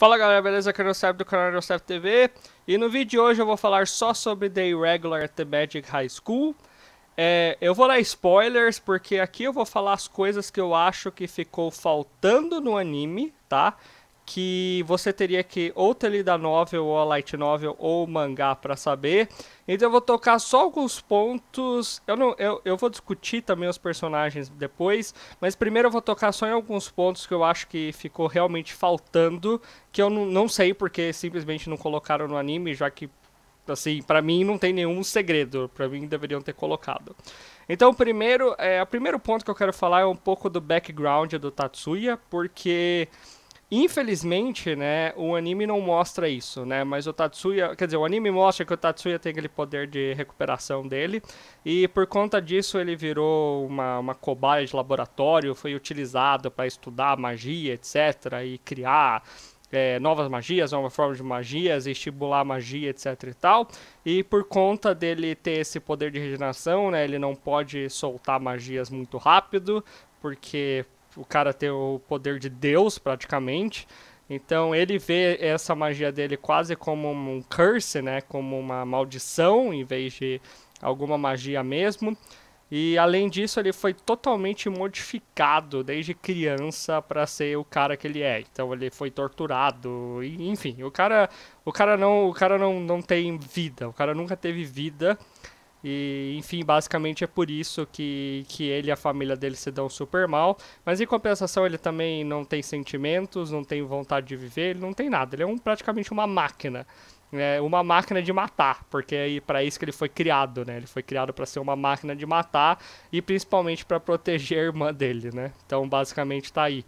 Fala galera, beleza? Aqui é o Nocep do canal Nocep TV E no vídeo de hoje eu vou falar só sobre The Irregular at the Magic High School é, Eu vou dar spoilers porque aqui eu vou falar as coisas que eu acho que ficou faltando no anime, tá? que você teria que ou ter lido a novel, ou a light novel, ou mangá para saber. Então eu vou tocar só alguns pontos. Eu, não, eu, eu vou discutir também os personagens depois, mas primeiro eu vou tocar só em alguns pontos que eu acho que ficou realmente faltando, que eu não, não sei porque simplesmente não colocaram no anime, já que assim, para mim não tem nenhum segredo, para mim deveriam ter colocado. Então, primeiro, é, o primeiro ponto que eu quero falar é um pouco do background do Tatsuya, porque Infelizmente, né, o anime não mostra isso, né? Mas o Tatsuya, quer dizer, o anime mostra que o Tatsuya tem aquele poder de recuperação dele e por conta disso ele virou uma, uma cobaia de laboratório, foi utilizado para estudar magia, etc, e criar é, novas magias, novas formas de magias, estimular magia, etc e tal. E por conta dele ter esse poder de regeneração, né, ele não pode soltar magias muito rápido, porque o cara ter o poder de Deus praticamente. Então ele vê essa magia dele quase como um curse, né? Como uma maldição em vez de alguma magia mesmo. E além disso, ele foi totalmente modificado desde criança para ser o cara que ele é. Então ele foi torturado, e, enfim, o cara, o cara não, o cara não, não tem vida, o cara nunca teve vida. E, enfim, basicamente é por isso que, que ele e a família dele se dão super mal. Mas em compensação, ele também não tem sentimentos, não tem vontade de viver, ele não tem nada. Ele é um, praticamente uma máquina. Né? Uma máquina de matar, porque é para isso que ele foi criado, né? Ele foi criado para ser uma máquina de matar e principalmente para proteger a irmã dele, né? Então, basicamente, tá aí.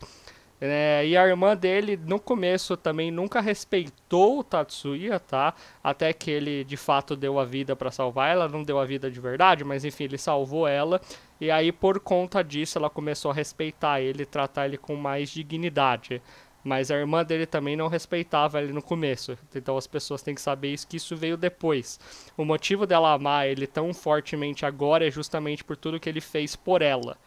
É, e a irmã dele, no começo, também nunca respeitou o Tatsuya, tá? Até que ele, de fato, deu a vida para salvar ela. Não deu a vida de verdade, mas enfim, ele salvou ela. E aí, por conta disso, ela começou a respeitar ele, tratar ele com mais dignidade. Mas a irmã dele também não respeitava ele no começo. Então as pessoas têm que saber isso, que isso veio depois. O motivo dela amar ele tão fortemente agora é justamente por tudo que ele fez por ela.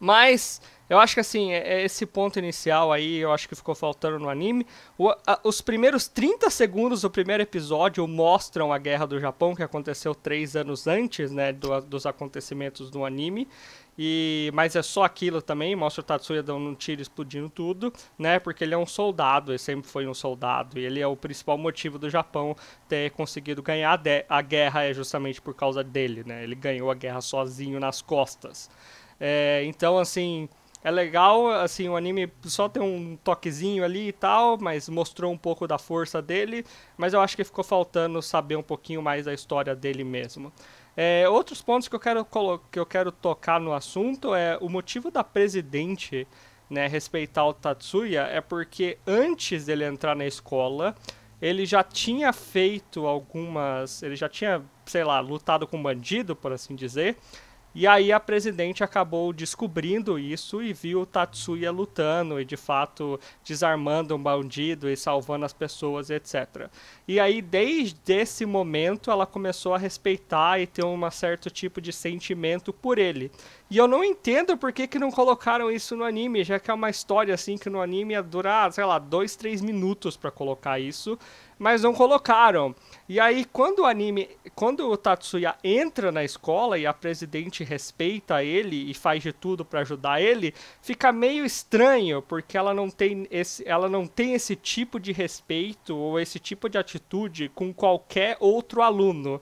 Mas eu acho que assim, é, é esse ponto inicial aí, eu acho que ficou faltando no anime. O, a, os primeiros 30 segundos do primeiro episódio mostram a guerra do Japão, que aconteceu três anos antes, né, do, dos acontecimentos do anime. E, mas é só aquilo também, mostra o Tatsuya dando um tiro explodindo tudo, né? Porque ele é um soldado, ele sempre foi um soldado, e ele é o principal motivo do Japão ter conseguido ganhar a, a guerra é justamente por causa dele, né? Ele ganhou a guerra sozinho nas costas. É, então, assim, é legal, assim, o anime só tem um toquezinho ali e tal, mas mostrou um pouco da força dele, mas eu acho que ficou faltando saber um pouquinho mais da história dele mesmo. É, outros pontos que eu, quero que eu quero tocar no assunto é o motivo da presidente né, respeitar o Tatsuya é porque antes dele entrar na escola, ele já tinha feito algumas. Ele já tinha, sei lá, lutado com um bandido, por assim dizer. E aí a presidente acabou descobrindo isso e viu o Tatsuya lutando e de fato desarmando um bandido e salvando as pessoas, etc. E aí desde esse momento ela começou a respeitar e ter um certo tipo de sentimento por ele. E eu não entendo por que, que não colocaram isso no anime, já que é uma história assim que no anime ia durar, sei lá, dois, três minutos para colocar isso, mas não colocaram. E aí quando o anime, quando o Tatsuya entra na escola e a presidente respeita ele e faz de tudo para ajudar ele, fica meio estranho, porque ela não tem esse ela não tem esse tipo de respeito ou esse tipo de atitude com qualquer outro aluno.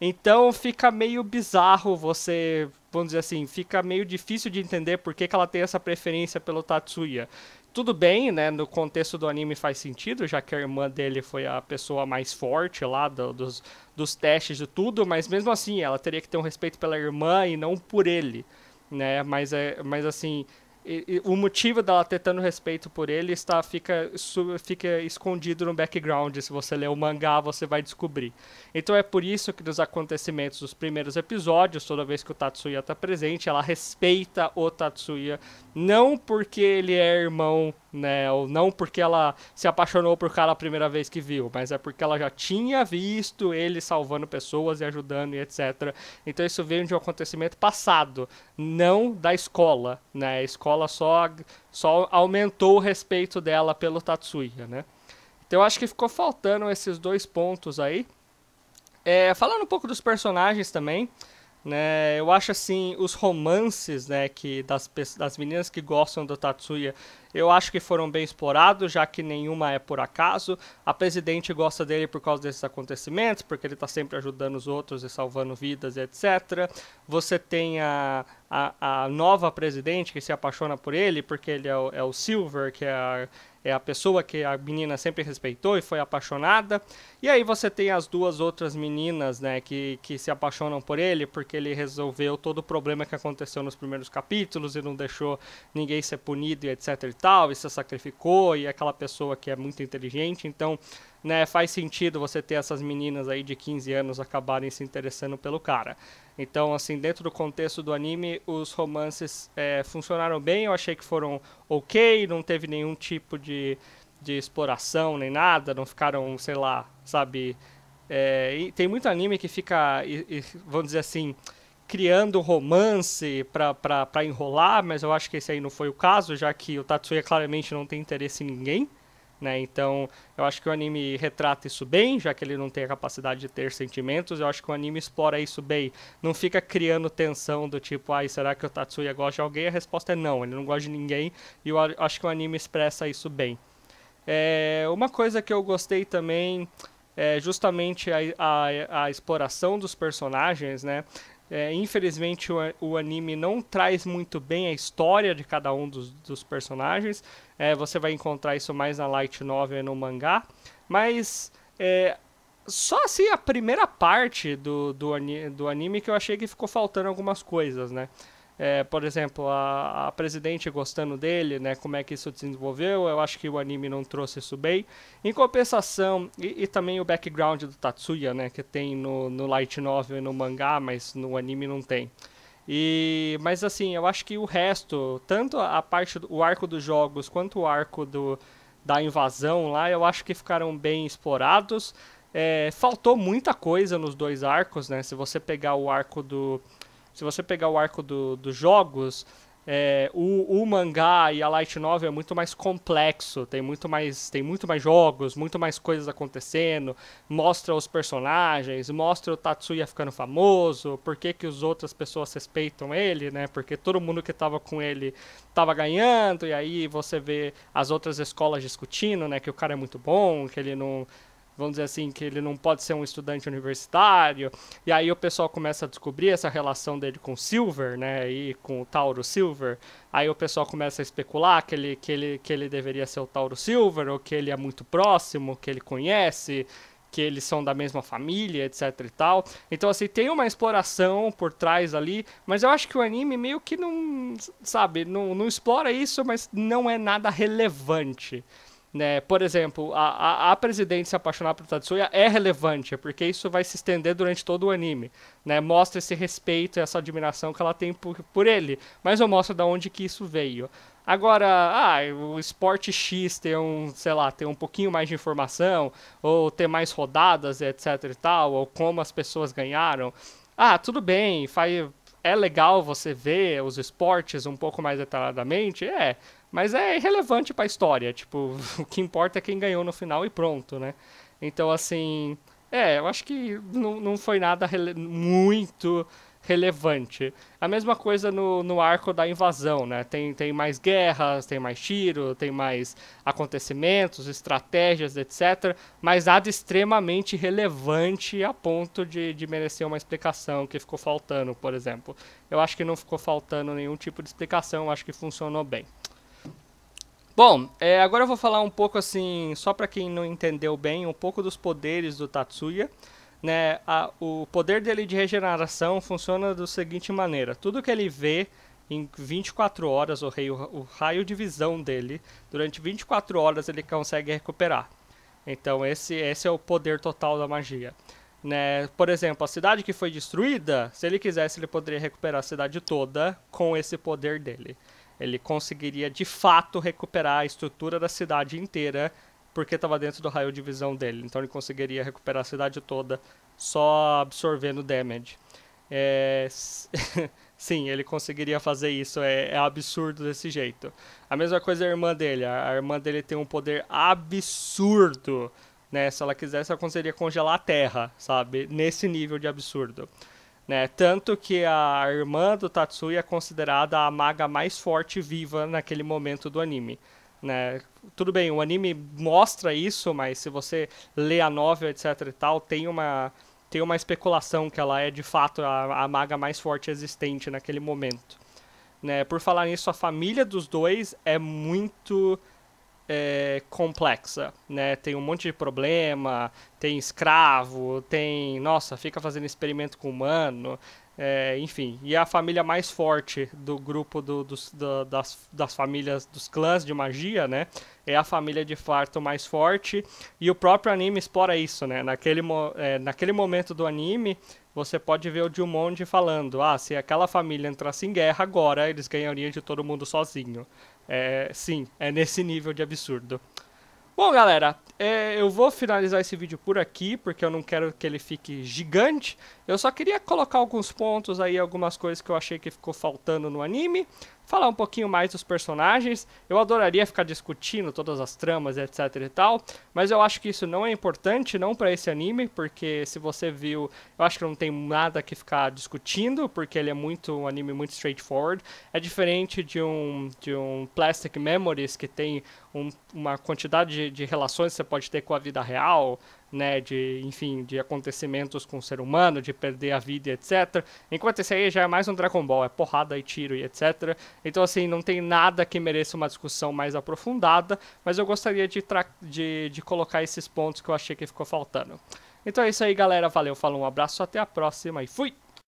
Então fica meio bizarro você vamos dizer assim, fica meio difícil de entender por que, que ela tem essa preferência pelo Tatsuya. Tudo bem, né? No contexto do anime faz sentido, já que a irmã dele foi a pessoa mais forte lá do, dos, dos testes de tudo, mas mesmo assim ela teria que ter um respeito pela irmã e não por ele, né? Mas, é, mas assim, e, e, o motivo dela ter tanto respeito por ele está fica, su, fica escondido no background. Se você ler o mangá, você vai descobrir. Então é por isso que nos acontecimentos dos primeiros episódios, toda vez que o Tatsuya está presente, ela respeita o Tatsuya, não porque ele é irmão, né, ou não porque ela se apaixonou por cara a primeira vez que viu, mas é porque ela já tinha visto ele salvando pessoas e ajudando e etc. Então isso veio de um acontecimento passado, não da escola, né? A escola escola só, só aumentou o respeito dela pelo Tatsuya, né? Então eu acho que ficou faltando esses dois pontos aí. É, falando um pouco dos personagens também, né, eu acho assim, os romances né, que das, das meninas que gostam do Tatsuya, eu acho que foram bem explorados, já que nenhuma é por acaso. A presidente gosta dele por causa desses acontecimentos, porque ele está sempre ajudando os outros e salvando vidas, e etc. Você tem a, a, a, nova presidente que se apaixona por ele, porque ele é o, é o Silver, que é a, é a pessoa que a menina sempre respeitou e foi apaixonada. E aí você tem as duas outras meninas, né, que, que se apaixonam por ele porque ele resolveu todo o problema que aconteceu nos primeiros capítulos e não deixou ninguém ser punido e etc e tal, e se sacrificou e é aquela pessoa que é muito inteligente. Então, né, faz sentido você ter essas meninas aí de 15 anos acabarem se interessando pelo cara. Então, assim, dentro do contexto do anime, os romances é, funcionaram bem, eu achei que foram ok, não teve nenhum tipo de, de exploração nem nada, não ficaram, sei lá, sabe. É, tem muito anime que fica, e, e, vamos dizer assim, criando romance para enrolar, mas eu acho que esse aí não foi o caso, já que o Tatsuya claramente não tem interesse em ninguém. Né? Então, eu acho que o anime retrata isso bem, já que ele não tem a capacidade de ter sentimentos. Eu acho que o anime explora isso bem. Não fica criando tensão do tipo, ai, será que o Tatsuya gosta de alguém? A resposta é não, ele não gosta de ninguém. E eu acho que o anime expressa isso bem. É, uma coisa que eu gostei também é justamente a, a, a exploração dos personagens, né? É, infelizmente, o, o, anime não traz muito bem a história de cada um dos, dos personagens. É, você vai encontrar isso mais na light novel e no mangá. Mas é, só assim a primeira parte do, do, do anime que eu achei que ficou faltando algumas coisas, né? é, por exemplo, a, a, presidente gostando dele, né? Como é que isso desenvolveu? Eu acho que o anime não trouxe isso bem. Em compensação, e, e também o background do Tatsuya, né? Que tem no, no light novel e no mangá, mas no anime não tem. E, mas assim, eu acho que o resto, tanto a parte do o arco dos jogos quanto o arco do, da invasão lá, eu acho que ficaram bem explorados. É, faltou muita coisa nos dois arcos, né? Se você pegar o arco do se você pegar o arco do, dos jogos, é, o, o, mangá e a light novel é muito mais complexo, tem muito mais, tem muito mais jogos, muito mais coisas acontecendo, mostra os personagens, mostra o Tatsuya ficando famoso, por que, que as outras pessoas respeitam ele, né? Porque todo mundo que estava com ele estava ganhando, e aí você vê as outras escolas discutindo, né? Que o cara é muito bom, que ele não vamos dizer assim, que ele não pode ser um estudante universitário. E aí o pessoal começa a descobrir essa relação dele com Silver, né? E com o Tauro Silver. Aí o pessoal começa a especular que ele, que ele, que ele deveria ser o Tauro Silver, ou que ele é muito próximo, que ele conhece que eles são da mesma família, etc e tal. Então, assim, tem uma exploração por trás ali, mas eu acho que o anime meio que não, sabe, não, não explora isso, mas não é nada relevante. Né? Por exemplo, a, a, a presidente se apaixonar por Tatsuya é relevante, porque isso vai se estender durante todo o anime. Né? Mostra esse respeito, essa admiração que ela tem por, por ele, mas eu mostro de onde que isso veio. Agora, ah, o esporte X tem um, sei lá, tem um pouquinho mais de informação, ou ter mais rodadas, etc e tal, ou como as pessoas ganharam. Ah, tudo bem, faz, é legal você ver os esportes um pouco mais detalhadamente, é. Mas é irrelevante para a história, tipo, o que importa é quem ganhou no final e pronto, né? Então, assim, é, eu acho que não, não foi nada rele muito relevante. A mesma coisa no, no arco da invasão, né? Tem, tem mais guerras, tem mais tiro, tem mais acontecimentos, estratégias, etc. Mas nada extremamente relevante a ponto de, de merecer uma explicação que ficou faltando, por exemplo. Eu acho que não ficou faltando nenhum tipo de explicação, acho que funcionou bem. Bom, é, agora eu vou falar um pouco assim, só para quem não entendeu bem, um pouco dos poderes do Tatsuya. Né? A, o poder dele de regeneração funciona da seguinte maneira: tudo que ele vê em 24 horas, o, rei, o, o raio de visão dele, durante 24 horas ele consegue recuperar. Então esse, esse é o poder total da magia. Né? Por exemplo, a cidade que foi destruída, se ele quisesse, ele poderia recuperar a cidade toda com esse poder dele. Ele conseguiria de fato recuperar a estrutura da cidade inteira, porque estava dentro do raio de visão dele. Então ele conseguiria recuperar a cidade toda só absorvendo damage. É... Sim, ele conseguiria fazer isso. É, é, absurdo desse jeito. A mesma coisa a irmã dele. A, irmã dele tem um poder absurdo. Né? Se ela quisesse, ela conseguiria congelar a Terra, sabe? Nesse nível de absurdo. Né? Tanto que a irmã do Tatsuya é considerada a maga mais forte viva naquele momento do anime. Né? Tudo bem, o anime mostra isso, mas se você lê a novela, etc e tal, tem uma, tem uma especulação que ela é de fato a, a maga mais forte existente naquele momento. Né? Por falar nisso, a família dos dois é muito é, complexa, né? Tem um monte de problema, tem escravo, tem, nossa, fica fazendo experimento com humano, é, enfim. E é a família mais forte do grupo do, dos, do, das, das famílias dos clãs de magia, né? É a família de fato mais forte e o próprio anime explora isso, né? Naquele, é, naquele momento do anime você pode ver o Jumonji falando: ah, se aquela família entrasse em guerra agora, eles ganhariam de todo mundo sozinho. É, sim, é nesse nível de absurdo. Bom, galera, é, eu vou finalizar esse vídeo por aqui, porque eu não quero que ele fique gigante. Eu só queria colocar alguns pontos aí, algumas coisas que eu achei que ficou faltando no anime falar um pouquinho mais dos personagens. Eu adoraria ficar discutindo todas as tramas, etc e tal, mas eu acho que isso não é importante, não para esse anime, porque se você viu, eu acho que não tem nada que ficar discutindo, porque ele é muito um anime muito straightforward. É diferente de um de um Plastic Memories que tem um, uma quantidade de, de relações que você pode ter com a vida real, né, de, enfim, de acontecimentos com o ser humano, de perder a vida, etc. Enquanto esse aí já é mais um Dragon Ball, é porrada e tiro e etc. Então, assim, não tem nada que mereça uma discussão mais aprofundada, mas eu gostaria de, de, de colocar esses pontos que eu achei que ficou faltando. Então é isso aí, galera. Valeu, falou, um abraço, até a próxima e fui!